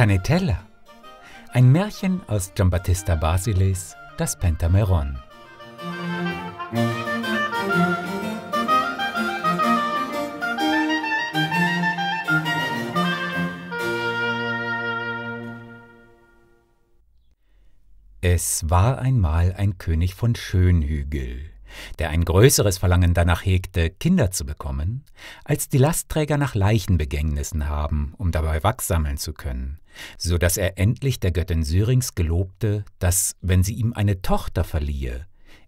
Canetella. Ein Märchen aus Giambattista Basiles, das Pentameron. Es war einmal ein König von Schönhügel der ein größeres Verlangen danach hegte, Kinder zu bekommen, als die Lastträger nach Leichenbegängnissen haben, um dabei Wachs sammeln zu können, so dass er endlich der Göttin Syrings gelobte, dass, wenn sie ihm eine Tochter verliehe,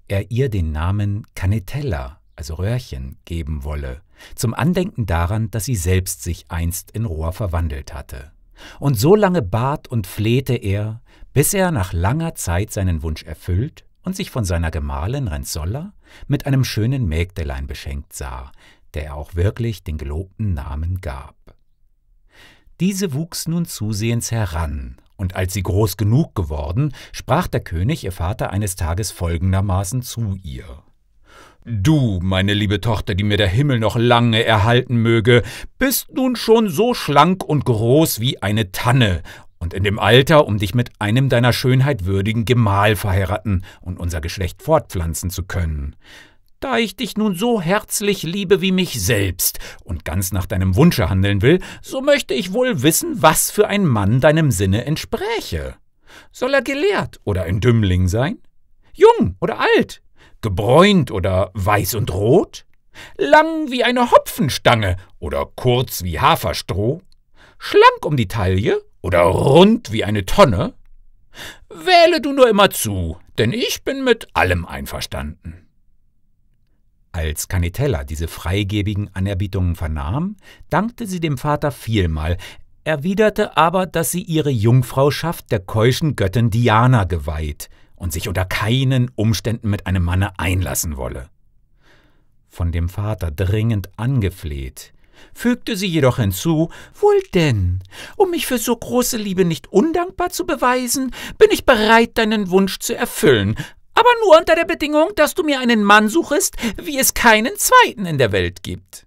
er ihr den Namen Canetella, also Röhrchen, geben wolle, zum Andenken daran, dass sie selbst sich einst in Rohr verwandelt hatte. Und so lange bat und flehte er, bis er nach langer Zeit seinen Wunsch erfüllt und sich von seiner Gemahlin Renzolla mit einem schönen Mägdelein beschenkt sah, der er auch wirklich den gelobten Namen gab. Diese wuchs nun zusehends heran, und als sie groß genug geworden, sprach der König ihr Vater eines Tages folgendermaßen zu ihr. Du, meine liebe Tochter, die mir der Himmel noch lange erhalten möge, bist nun schon so schlank und groß wie eine Tanne und in dem Alter, um dich mit einem deiner Schönheit würdigen Gemahl verheiraten und unser Geschlecht fortpflanzen zu können. Da ich dich nun so herzlich liebe wie mich selbst und ganz nach deinem Wunsche handeln will, so möchte ich wohl wissen, was für ein Mann deinem Sinne entspräche. Soll er gelehrt oder ein Dümmling sein? Jung oder alt? Gebräunt oder weiß und rot? Lang wie eine Hopfenstange oder kurz wie Haferstroh? Schlank um die Taille oder rund wie eine Tonne? Wähle du nur immer zu, denn ich bin mit allem einverstanden. Als Canitella diese freigebigen Anerbietungen vernahm, dankte sie dem Vater vielmal, erwiderte aber, dass sie ihre Jungfrauschaft der keuschen Göttin Diana geweiht und sich unter keinen Umständen mit einem Manne einlassen wolle. Von dem Vater dringend angefleht, fügte sie jedoch hinzu, wohl denn, um mich für so große Liebe nicht undankbar zu beweisen, bin ich bereit, deinen Wunsch zu erfüllen, aber nur unter der Bedingung, dass du mir einen Mann suchest, wie es keinen zweiten in der Welt gibt.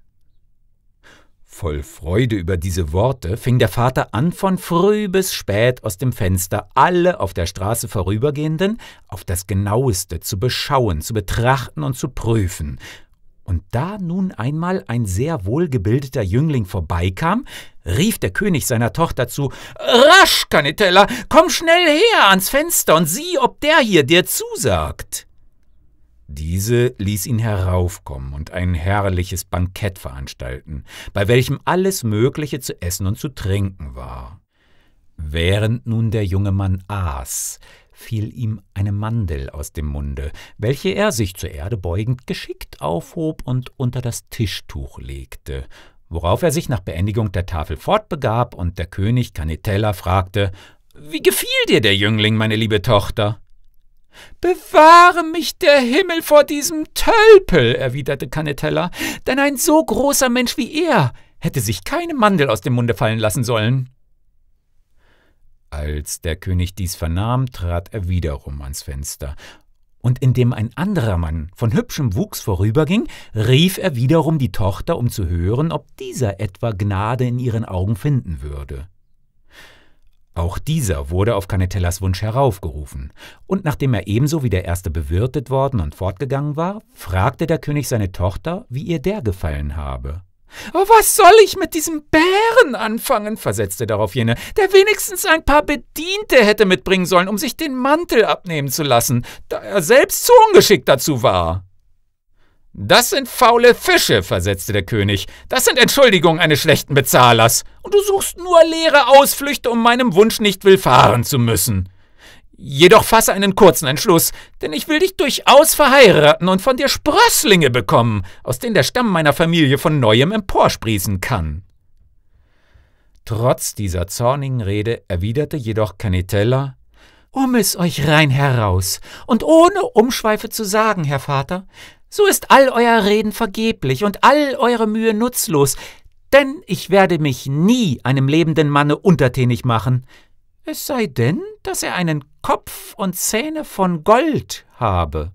Voll Freude über diese Worte fing der Vater an, von früh bis spät aus dem Fenster alle auf der Straße vorübergehenden auf das genaueste zu beschauen, zu betrachten und zu prüfen, und da nun einmal ein sehr wohlgebildeter Jüngling vorbeikam, rief der König seiner Tochter zu Rasch, Canetella, komm schnell her ans Fenster und sieh, ob der hier dir zusagt. Diese ließ ihn heraufkommen und ein herrliches Bankett veranstalten, bei welchem alles Mögliche zu essen und zu trinken war. Während nun der junge Mann aß, fiel ihm eine Mandel aus dem Munde, welche er sich zur Erde beugend geschickt aufhob und unter das Tischtuch legte, worauf er sich nach Beendigung der Tafel fortbegab und der König Canitella fragte, »Wie gefiel dir der Jüngling, meine liebe Tochter?« Bewahre mich der Himmel vor diesem Tölpel, erwiderte Canetella, denn ein so großer Mensch wie er hätte sich keine Mandel aus dem Munde fallen lassen sollen. Als der König dies vernahm, trat er wiederum ans Fenster, und indem ein anderer Mann von hübschem Wuchs vorüberging, rief er wiederum die Tochter, um zu hören, ob dieser etwa Gnade in ihren Augen finden würde. Auch dieser wurde auf Canetellas Wunsch heraufgerufen, und nachdem er ebenso wie der erste bewirtet worden und fortgegangen war, fragte der König seine Tochter, wie ihr der gefallen habe. Oh, was soll ich mit diesem Bären anfangen? versetzte darauf jener, der wenigstens ein paar Bediente hätte mitbringen sollen, um sich den Mantel abnehmen zu lassen, da er selbst zu ungeschickt dazu war. Das sind faule Fische, versetzte der König. Das sind Entschuldigungen eines schlechten Bezahlers. Und du suchst nur leere Ausflüchte, um meinem Wunsch nicht willfahren zu müssen. Jedoch fasse einen kurzen Entschluss, denn ich will dich durchaus verheiraten und von dir Sprösslinge bekommen, aus denen der Stamm meiner Familie von neuem emporsprießen kann. Trotz dieser zornigen Rede erwiderte jedoch Canetella Um es euch rein heraus und ohne Umschweife zu sagen, Herr Vater, so ist all euer Reden vergeblich und all eure Mühe nutzlos, denn ich werde mich nie einem lebenden Manne untertänig machen, es sei denn, dass er einen Kopf und Zähne von Gold habe.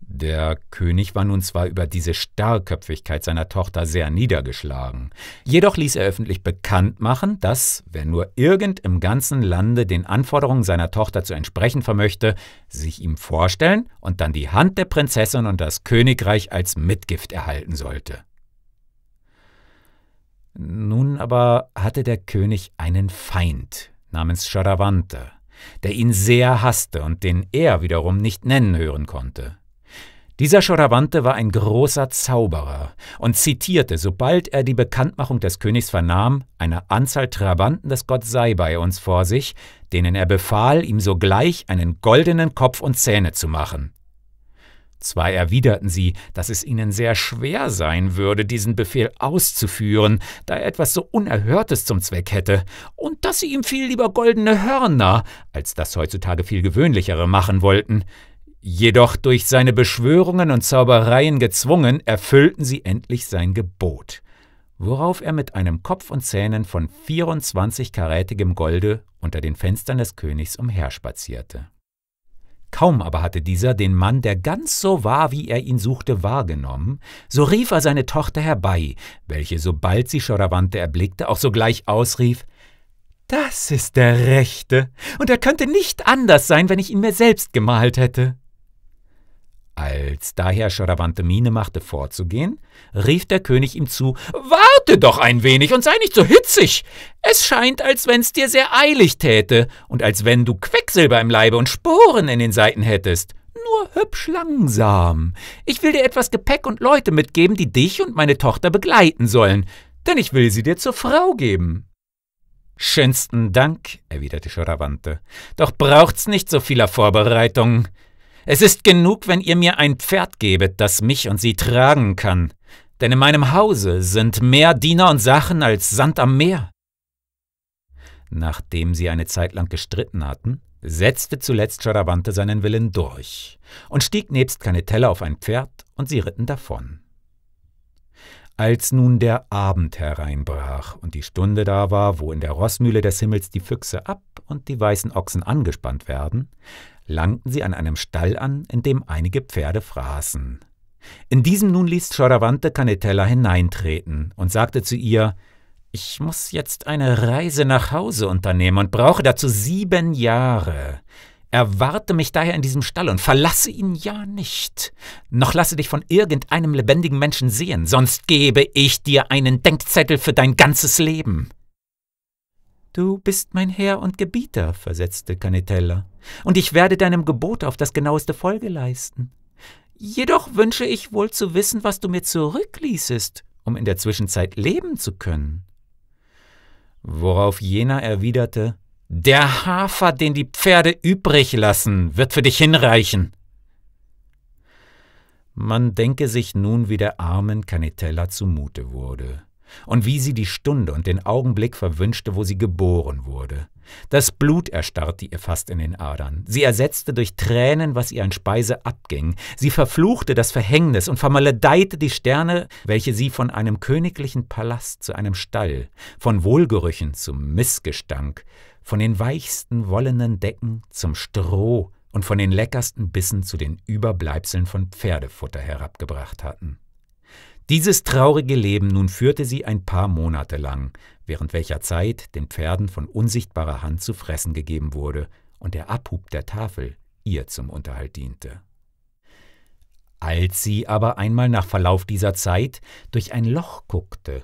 Der König war nun zwar über diese Starrköpfigkeit seiner Tochter sehr niedergeschlagen, jedoch ließ er öffentlich bekannt machen, dass, wer nur irgend im ganzen Lande den Anforderungen seiner Tochter zu entsprechen vermöchte, sich ihm vorstellen und dann die Hand der Prinzessin und das Königreich als Mitgift erhalten sollte. Nun aber hatte der König einen Feind namens Charavante, der ihn sehr hasste und den er wiederum nicht nennen hören konnte. Dieser Schoravante war ein großer Zauberer und zitierte, sobald er die Bekanntmachung des Königs vernahm, eine Anzahl Trabanten des Gott sei bei uns vor sich, denen er befahl, ihm sogleich einen goldenen Kopf und Zähne zu machen. Zwar erwiderten sie, dass es ihnen sehr schwer sein würde, diesen Befehl auszuführen, da er etwas so Unerhörtes zum Zweck hätte, und dass sie ihm viel lieber goldene Hörner, als das heutzutage viel gewöhnlichere machen wollten. Jedoch durch seine Beschwörungen und Zaubereien gezwungen, erfüllten sie endlich sein Gebot, worauf er mit einem Kopf und Zähnen von 24 karätigem Golde unter den Fenstern des Königs umherspazierte. Kaum aber hatte dieser den Mann, der ganz so war, wie er ihn suchte, wahrgenommen, so rief er seine Tochter herbei, welche, sobald sie Schoravante erblickte, auch sogleich ausrief Das ist der Rechte, und er könnte nicht anders sein, wenn ich ihn mir selbst gemalt hätte. Als daher Scharabante Miene machte, vorzugehen, rief der König ihm zu: Warte doch ein wenig und sei nicht so hitzig! Es scheint, als wenn's dir sehr eilig täte und als wenn du Quecksilber im Leibe und Sporen in den Seiten hättest. Nur hübsch langsam. Ich will dir etwas Gepäck und Leute mitgeben, die dich und meine Tochter begleiten sollen, denn ich will sie dir zur Frau geben. Schönsten Dank, erwiderte Scharabante. Doch braucht's nicht so vieler Vorbereitung. Es ist genug, wenn ihr mir ein Pferd gebet, das mich und sie tragen kann, denn in meinem Hause sind mehr Diener und Sachen als Sand am Meer. Nachdem sie eine Zeit lang gestritten hatten, setzte zuletzt Charavante seinen Willen durch und stieg nebst Canetella auf ein Pferd, und sie ritten davon. Als nun der Abend hereinbrach und die Stunde da war, wo in der Rossmühle des Himmels die Füchse ab und die weißen Ochsen angespannt werden, langten sie an einem Stall an, in dem einige Pferde fraßen. In diesem nun ließ Choravante Canetella hineintreten und sagte zu ihr, ich muss jetzt eine Reise nach Hause unternehmen und brauche dazu sieben Jahre. Erwarte mich daher in diesem Stall und verlasse ihn ja nicht. Noch lasse dich von irgendeinem lebendigen Menschen sehen, sonst gebe ich dir einen Denkzettel für dein ganzes Leben. Du bist mein Herr und Gebieter, versetzte Canetella, und ich werde deinem Gebot auf das genaueste Folge leisten. Jedoch wünsche ich wohl zu wissen, was du mir zurückließest, um in der Zwischenzeit leben zu können. Worauf jener erwiderte Der Hafer, den die Pferde übrig lassen, wird für dich hinreichen. Man denke sich nun, wie der armen Canetella zumute wurde und wie sie die Stunde und den Augenblick verwünschte, wo sie geboren wurde. Das Blut erstarrte ihr fast in den Adern. Sie ersetzte durch Tränen, was ihr an Speise abging. Sie verfluchte das Verhängnis und vermaledeite die Sterne, welche sie von einem königlichen Palast zu einem Stall, von Wohlgerüchen zum Missgestank, von den weichsten wollenen Decken zum Stroh und von den leckersten Bissen zu den Überbleibseln von Pferdefutter herabgebracht hatten. Dieses traurige Leben nun führte sie ein paar Monate lang, während welcher Zeit den Pferden von unsichtbarer Hand zu fressen gegeben wurde und der Abhub der Tafel ihr zum Unterhalt diente. Als sie aber einmal nach Verlauf dieser Zeit durch ein Loch guckte,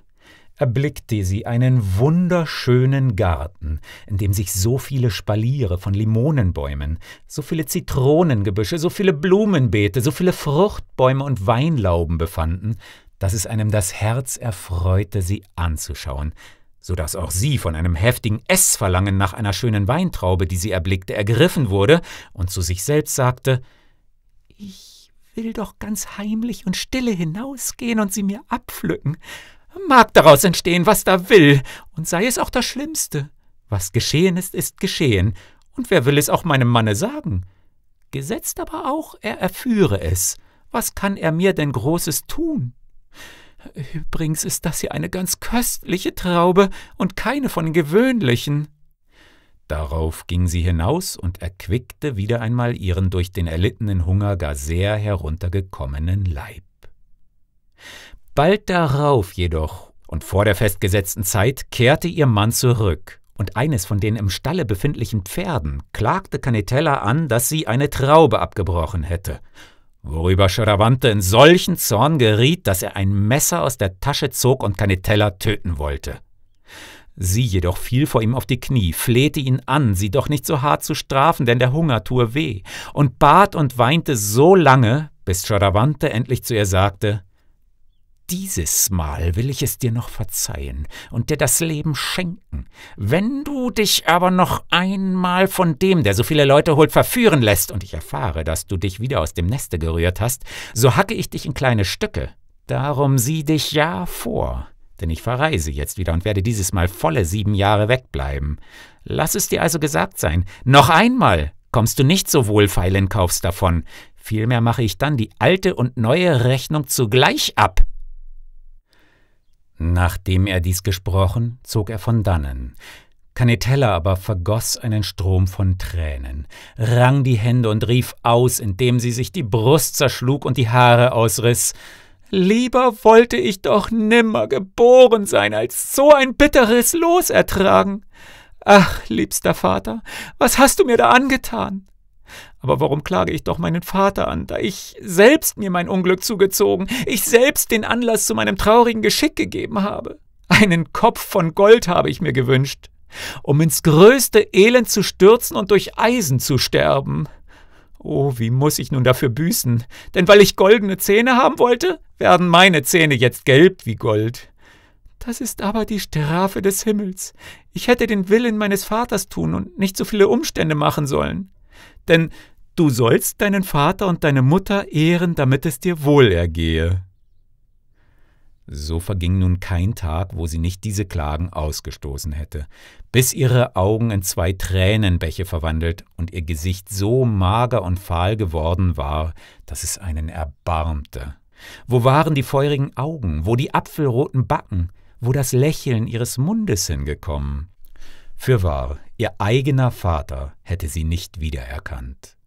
erblickte sie einen wunderschönen Garten, in dem sich so viele Spaliere von Limonenbäumen, so viele Zitronengebüsche, so viele Blumenbeete, so viele Fruchtbäume und Weinlauben befanden, dass es einem das Herz erfreute, sie anzuschauen, so dass auch sie von einem heftigen Essverlangen nach einer schönen Weintraube, die sie erblickte, ergriffen wurde und zu sich selbst sagte Ich will doch ganz heimlich und stille hinausgehen und sie mir abpflücken. Mag daraus entstehen, was da will, und sei es auch das Schlimmste. Was geschehen ist, ist geschehen, und wer will es auch meinem Manne sagen? Gesetzt aber auch, er erführe es. Was kann er mir denn Großes tun? Übrigens ist das hier eine ganz köstliche Traube und keine von den gewöhnlichen. Darauf ging sie hinaus und erquickte wieder einmal ihren durch den erlittenen Hunger gar sehr heruntergekommenen Leib. Bald darauf jedoch und vor der festgesetzten Zeit kehrte ihr Mann zurück, und eines von den im Stalle befindlichen Pferden klagte Canetella an, dass sie eine Traube abgebrochen hätte, worüber Schoravante in solchen Zorn geriet, dass er ein Messer aus der Tasche zog und Canetella töten wollte. Sie jedoch fiel vor ihm auf die Knie, flehte ihn an, sie doch nicht so hart zu strafen, denn der Hunger tue weh, und bat und weinte so lange, bis Schoravante endlich zu ihr sagte, dieses Mal will ich es dir noch verzeihen und dir das Leben schenken. Wenn du dich aber noch einmal von dem, der so viele Leute holt, verführen lässt und ich erfahre, dass du dich wieder aus dem Neste gerührt hast, so hacke ich dich in kleine Stücke. Darum sieh dich ja vor, denn ich verreise jetzt wieder und werde dieses Mal volle sieben Jahre wegbleiben. Lass es dir also gesagt sein, noch einmal kommst du nicht so wohlfeilen Kaufs davon. Vielmehr mache ich dann die alte und neue Rechnung zugleich ab Nachdem er dies gesprochen, zog er von dannen. Canetella aber vergoß einen Strom von Tränen, rang die Hände und rief aus, indem sie sich die Brust zerschlug und die Haare ausriss. Lieber wollte ich doch nimmer geboren sein, als so ein bitteres Los ertragen. Ach, liebster Vater, was hast du mir da angetan? Aber warum klage ich doch meinen Vater an, da ich selbst mir mein Unglück zugezogen, ich selbst den Anlass zu meinem traurigen Geschick gegeben habe? Einen Kopf von Gold habe ich mir gewünscht, um ins größte Elend zu stürzen und durch Eisen zu sterben. Oh, wie muss ich nun dafür büßen? Denn weil ich goldene Zähne haben wollte, werden meine Zähne jetzt gelb wie Gold. Das ist aber die Strafe des Himmels. Ich hätte den Willen meines Vaters tun und nicht so viele Umstände machen sollen. Denn du sollst deinen Vater und deine Mutter ehren, damit es dir wohl ergehe. So verging nun kein Tag, wo sie nicht diese Klagen ausgestoßen hätte, bis ihre Augen in zwei Tränenbäche verwandelt und ihr Gesicht so mager und fahl geworden war, dass es einen erbarmte. Wo waren die feurigen Augen, wo die apfelroten Backen, wo das Lächeln ihres Mundes hingekommen? Fürwahr, ihr eigener Vater hätte sie nicht wiedererkannt.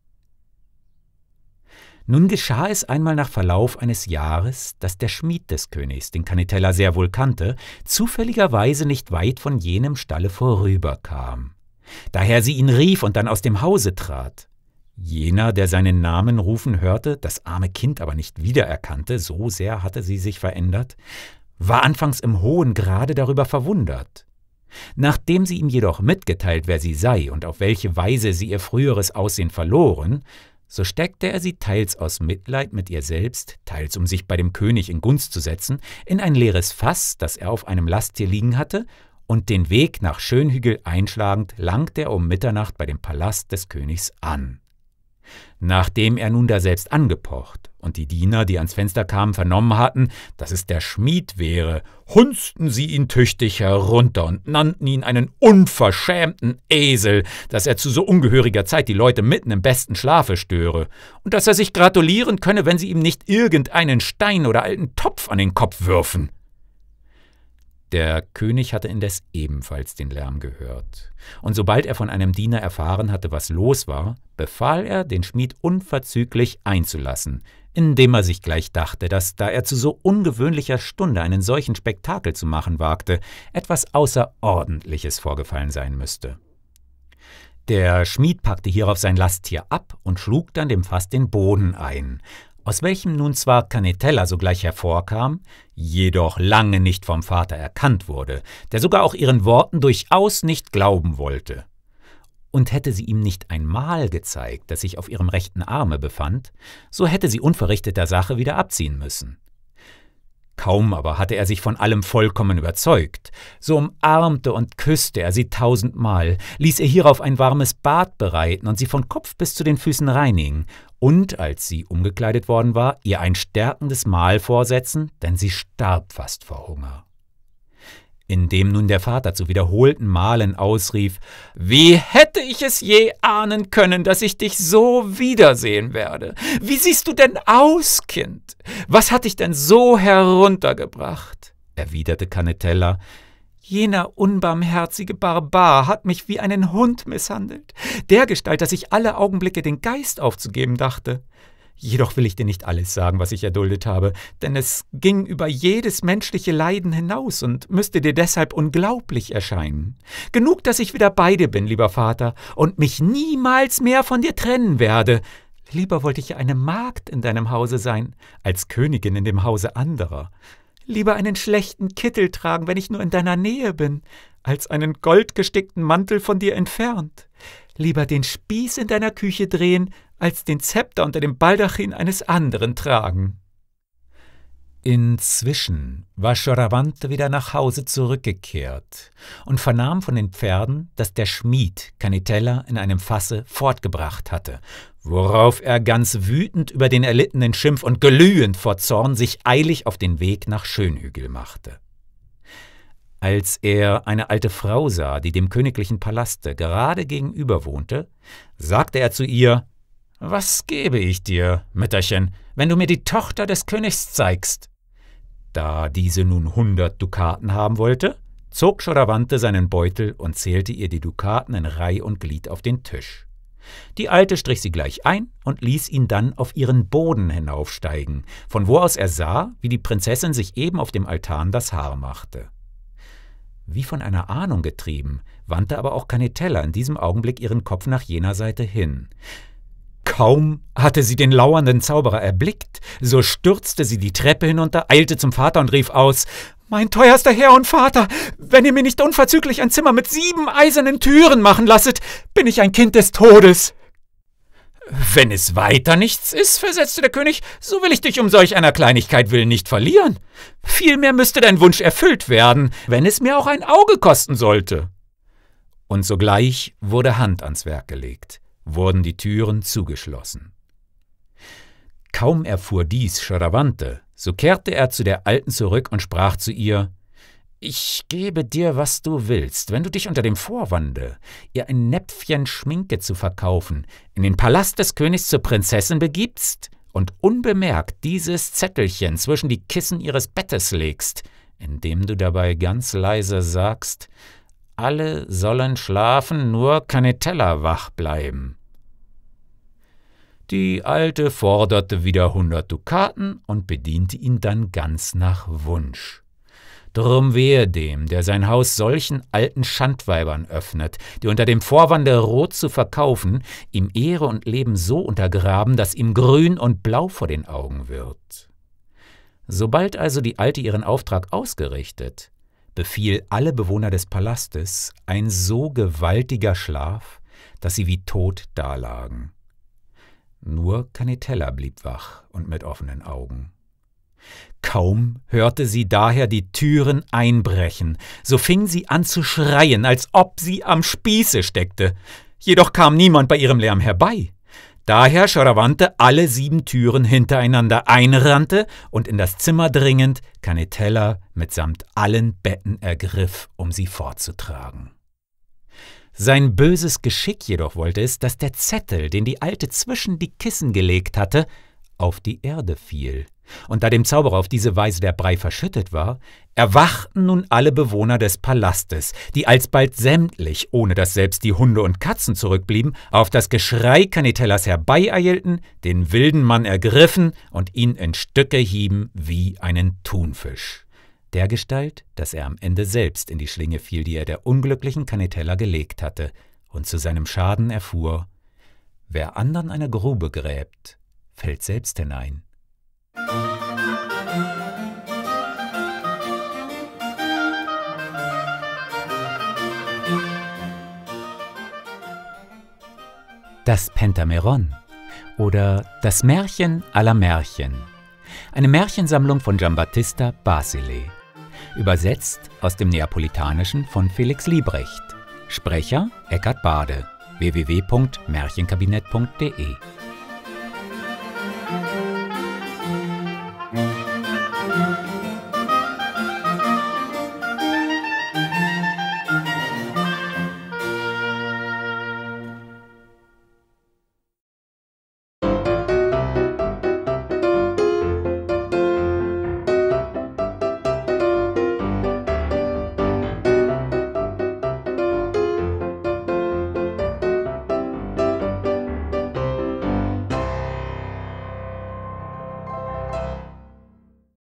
Nun geschah es einmal nach Verlauf eines Jahres, dass der Schmied des Königs, den Canitella sehr wohl kannte, zufälligerweise nicht weit von jenem Stalle vorüberkam. Daher sie ihn rief und dann aus dem Hause trat. Jener, der seinen Namen rufen hörte, das arme Kind aber nicht wiedererkannte, so sehr hatte sie sich verändert, war anfangs im hohen Grade darüber verwundert. Nachdem sie ihm jedoch mitgeteilt, wer sie sei und auf welche Weise sie ihr früheres Aussehen verloren, so steckte er sie teils aus Mitleid mit ihr selbst, teils um sich bei dem König in Gunst zu setzen, in ein leeres Fass, das er auf einem Lasttier liegen hatte, und den Weg nach Schönhügel einschlagend langte er um Mitternacht bei dem Palast des Königs an. Nachdem er nun daselbst angepocht und die Diener, die ans Fenster kamen, vernommen hatten, dass es der Schmied wäre, hunzten sie ihn tüchtig herunter und nannten ihn einen unverschämten Esel, dass er zu so ungehöriger Zeit die Leute mitten im besten Schlafe störe, und dass er sich gratulieren könne, wenn sie ihm nicht irgendeinen Stein oder alten Topf an den Kopf würfen. Der König hatte indes ebenfalls den Lärm gehört, und sobald er von einem Diener erfahren hatte, was los war, befahl er, den Schmied unverzüglich einzulassen, indem er sich gleich dachte, dass da er zu so ungewöhnlicher Stunde einen solchen Spektakel zu machen wagte, etwas Außerordentliches vorgefallen sein müsste. Der Schmied packte hierauf sein Lasttier ab und schlug dann dem Fass den Boden ein, aus welchem nun zwar Canetella sogleich hervorkam, jedoch lange nicht vom Vater erkannt wurde, der sogar auch ihren Worten durchaus nicht glauben wollte und hätte sie ihm nicht einmal gezeigt, dass sich auf ihrem rechten Arme befand, so hätte sie unverrichteter Sache wieder abziehen müssen. Kaum aber hatte er sich von allem vollkommen überzeugt, so umarmte und küsste er sie tausendmal, ließ ihr hierauf ein warmes Bad bereiten und sie von Kopf bis zu den Füßen reinigen, und als sie umgekleidet worden war, ihr ein stärkendes Mahl vorsetzen, denn sie starb fast vor Hunger indem nun der Vater zu wiederholten Malen ausrief Wie hätte ich es je ahnen können, dass ich dich so wiedersehen werde? Wie siehst du denn aus, Kind? Was hat dich denn so heruntergebracht? erwiderte Canetella, Jener unbarmherzige Barbar hat mich wie einen Hund misshandelt, dergestalt, dass ich alle Augenblicke den Geist aufzugeben dachte. Jedoch will ich dir nicht alles sagen, was ich erduldet habe, denn es ging über jedes menschliche Leiden hinaus und müsste dir deshalb unglaublich erscheinen. Genug, dass ich wieder bei dir bin, lieber Vater, und mich niemals mehr von dir trennen werde. Lieber wollte ich eine Magd in deinem Hause sein, als Königin in dem Hause anderer. Lieber einen schlechten Kittel tragen, wenn ich nur in deiner Nähe bin, als einen goldgestickten Mantel von dir entfernt. Lieber den Spieß in deiner Küche drehen, als den Zepter unter dem Baldachin eines anderen tragen. Inzwischen war Choravante wieder nach Hause zurückgekehrt und vernahm von den Pferden, dass der Schmied Canitella in einem Fasse fortgebracht hatte, worauf er ganz wütend über den erlittenen Schimpf und glühend vor Zorn sich eilig auf den Weg nach Schönhügel machte. Als er eine alte Frau sah, die dem königlichen Palaste gerade gegenüber wohnte, sagte er zu ihr Was gebe ich dir, Mütterchen, wenn du mir die Tochter des Königs zeigst? Da diese nun hundert Dukaten haben wollte, zog Schoravante seinen Beutel und zählte ihr die Dukaten in Reih und Glied auf den Tisch. Die Alte strich sie gleich ein und ließ ihn dann auf ihren Boden hinaufsteigen, von wo aus er sah, wie die Prinzessin sich eben auf dem Altan das Haar machte. Wie von einer Ahnung getrieben, wandte aber auch Canetella in diesem Augenblick ihren Kopf nach jener Seite hin. Kaum hatte sie den lauernden Zauberer erblickt, so stürzte sie die Treppe hinunter, eilte zum Vater und rief aus Mein teuerster Herr und Vater, wenn ihr mir nicht unverzüglich ein Zimmer mit sieben eisernen Türen machen lasset, bin ich ein Kind des Todes. Wenn es weiter nichts ist, versetzte der König, so will ich dich um solch einer Kleinigkeit willen nicht verlieren. Vielmehr müsste dein Wunsch erfüllt werden, wenn es mir auch ein Auge kosten sollte. Und sogleich wurde Hand ans Werk gelegt, wurden die Türen zugeschlossen. Kaum erfuhr dies Scharavante, so kehrte er zu der Alten zurück und sprach zu ihr ich gebe dir, was du willst, wenn du dich unter dem Vorwande, ihr ein Näpfchen Schminke zu verkaufen, in den Palast des Königs zur Prinzessin begibst und unbemerkt dieses Zettelchen zwischen die Kissen ihres Bettes legst, indem du dabei ganz leise sagst, alle sollen schlafen, nur Canetella wach bleiben. Die Alte forderte wieder hundert Dukaten und bediente ihn dann ganz nach Wunsch. Drum wehe dem, der sein Haus solchen alten Schandweibern öffnet, die unter dem Vorwande rot zu verkaufen, ihm Ehre und Leben so untergraben, dass ihm grün und blau vor den Augen wird. Sobald also die Alte ihren Auftrag ausgerichtet, befiel alle Bewohner des Palastes ein so gewaltiger Schlaf, dass sie wie tot dalagen. Nur Canetella blieb wach und mit offenen Augen. Kaum hörte sie daher die Türen einbrechen, so fing sie an zu schreien, als ob sie am Spieße steckte. Jedoch kam niemand bei ihrem Lärm herbei. Daher Scharavante alle sieben Türen hintereinander einrannte und in das Zimmer dringend Canetella mitsamt allen Betten ergriff, um sie fortzutragen. Sein böses Geschick jedoch wollte es, dass der Zettel, den die Alte zwischen die Kissen gelegt hatte, auf die Erde fiel. Und da dem Zauberer auf diese Weise der Brei verschüttet war, erwachten nun alle Bewohner des Palastes, die alsbald sämtlich, ohne dass selbst die Hunde und Katzen zurückblieben, auf das Geschrei Canitellas herbeieilten, den wilden Mann ergriffen und ihn in Stücke hieben wie einen Thunfisch. Dergestalt, dass er am Ende selbst in die Schlinge fiel, die er der unglücklichen Canitella gelegt hatte, und zu seinem Schaden erfuhr, wer andern eine Grube gräbt, fällt selbst hinein. Das Pentameron oder Das Märchen aller Märchen. Eine Märchensammlung von Giambattista Basile. Übersetzt aus dem Neapolitanischen von Felix Liebrecht. Sprecher Eckhard Bade. www.märchenkabinett.de